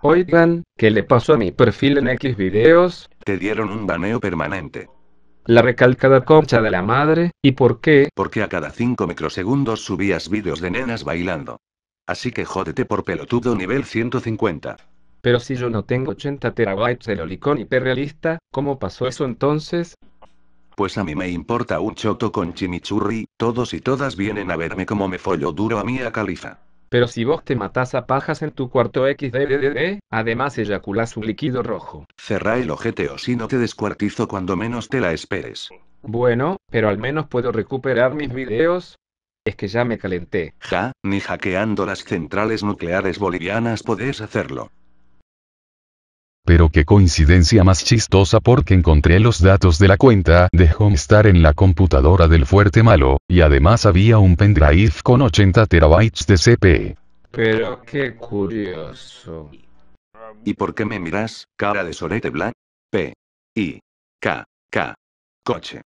Oigan, ¿qué le pasó a mi perfil en X videos? Te dieron un baneo permanente. La recalcada concha de la madre, ¿y por qué? Porque a cada 5 microsegundos subías videos de nenas bailando. Así que jódete por pelotudo nivel 150. Pero si yo no tengo 80 terabytes de lolicón hiperrealista, ¿cómo pasó eso entonces? Pues a mí me importa un choto con chimichurri, todos y todas vienen a verme como me follo duro a mí a califa. Pero si vos te matás a pajas en tu cuarto XDDD, además eyaculas un líquido rojo. Cerrá el ojete o si no te descuartizo cuando menos te la esperes. Bueno, pero al menos puedo recuperar mis videos, es que ya me calenté. Ja, ni hackeando las centrales nucleares bolivianas podés hacerlo. Pero qué coincidencia más chistosa porque encontré los datos de la cuenta de Homestar en la computadora del fuerte malo, y además había un pendrive con 80 terabytes de CP. Pero qué curioso. ¿Y por qué me miras, cara de sorete black? P. I. K. K. Coche.